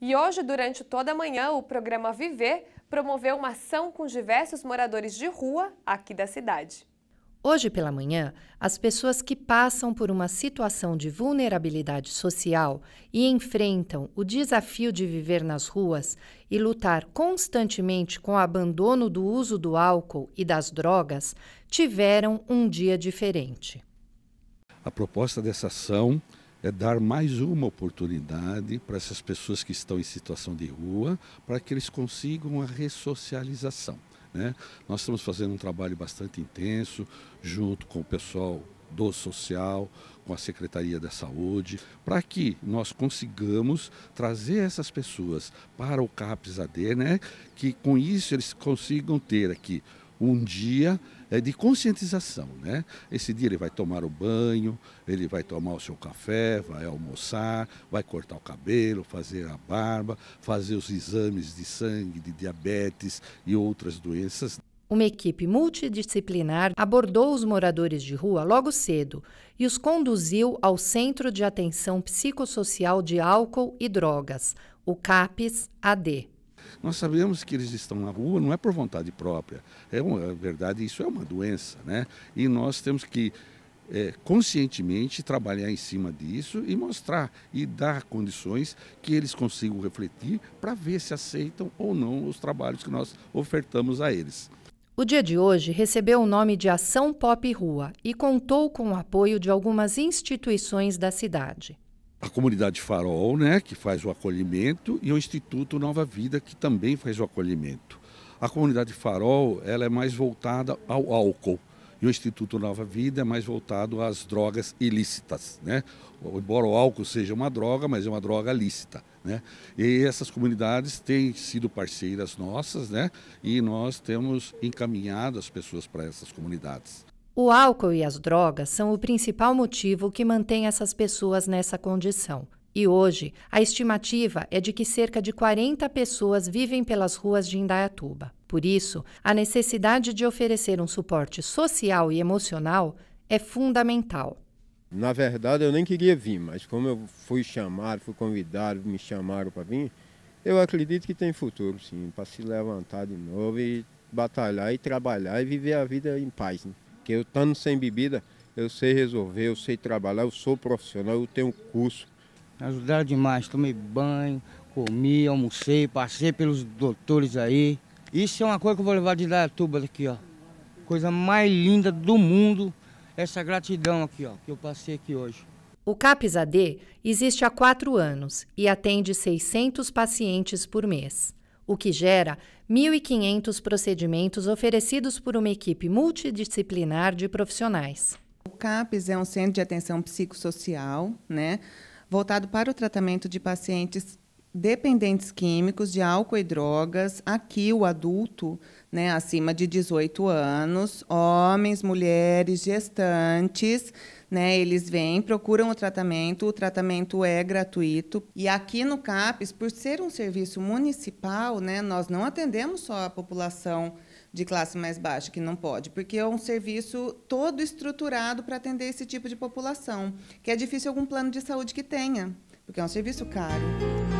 E hoje, durante toda a manhã, o programa Viver promoveu uma ação com diversos moradores de rua aqui da cidade. Hoje pela manhã, as pessoas que passam por uma situação de vulnerabilidade social e enfrentam o desafio de viver nas ruas e lutar constantemente com o abandono do uso do álcool e das drogas tiveram um dia diferente. A proposta dessa ação é dar mais uma oportunidade para essas pessoas que estão em situação de rua, para que eles consigam a ressocialização. Né? Nós estamos fazendo um trabalho bastante intenso, junto com o pessoal do social, com a Secretaria da Saúde, para que nós consigamos trazer essas pessoas para o CAPS AD, né? que com isso eles consigam ter aqui um dia é, de conscientização. Né? Esse dia ele vai tomar o banho, ele vai tomar o seu café, vai almoçar, vai cortar o cabelo, fazer a barba, fazer os exames de sangue, de diabetes e outras doenças. Uma equipe multidisciplinar abordou os moradores de rua logo cedo e os conduziu ao Centro de Atenção Psicossocial de Álcool e Drogas, o CAPES AD. Nós sabemos que eles estão na rua, não é por vontade própria. É uma é verdade, isso é uma doença, né? E nós temos que é, conscientemente trabalhar em cima disso e mostrar e dar condições que eles consigam refletir para ver se aceitam ou não os trabalhos que nós ofertamos a eles. O dia de hoje recebeu o nome de Ação Pop Rua e contou com o apoio de algumas instituições da cidade a comunidade Farol, né, que faz o acolhimento, e o Instituto Nova Vida, que também faz o acolhimento. A comunidade Farol ela é mais voltada ao álcool e o Instituto Nova Vida é mais voltado às drogas ilícitas, né? Embora o álcool seja uma droga, mas é uma droga lícita, né? E essas comunidades têm sido parceiras nossas, né? E nós temos encaminhado as pessoas para essas comunidades. O álcool e as drogas são o principal motivo que mantém essas pessoas nessa condição. E hoje, a estimativa é de que cerca de 40 pessoas vivem pelas ruas de Indaiatuba. Por isso, a necessidade de oferecer um suporte social e emocional é fundamental. Na verdade, eu nem queria vir, mas como eu fui chamado, fui convidado, me chamaram para vir, eu acredito que tem futuro, sim, para se levantar de novo e batalhar e trabalhar e viver a vida em paz. Né? que eu estando sem bebida, eu sei resolver, eu sei trabalhar, eu sou profissional, eu tenho curso. Ajudaram demais, tomei banho, comi, almocei, passei pelos doutores aí. Isso é uma coisa que eu vou levar de Dayatuba aqui, ó. Coisa mais linda do mundo, essa gratidão aqui, ó, que eu passei aqui hoje. O CAPS-AD existe há quatro anos e atende 600 pacientes por mês o que gera 1.500 procedimentos oferecidos por uma equipe multidisciplinar de profissionais. O CAPES é um centro de atenção psicossocial, né, voltado para o tratamento de pacientes dependentes químicos de álcool e drogas, aqui o adulto, né, acima de 18 anos, homens, mulheres, gestantes, né, eles vêm, procuram o tratamento, o tratamento é gratuito. E aqui no CAPES, por ser um serviço municipal, né, nós não atendemos só a população de classe mais baixa que não pode, porque é um serviço todo estruturado para atender esse tipo de população, que é difícil algum plano de saúde que tenha, porque é um serviço caro.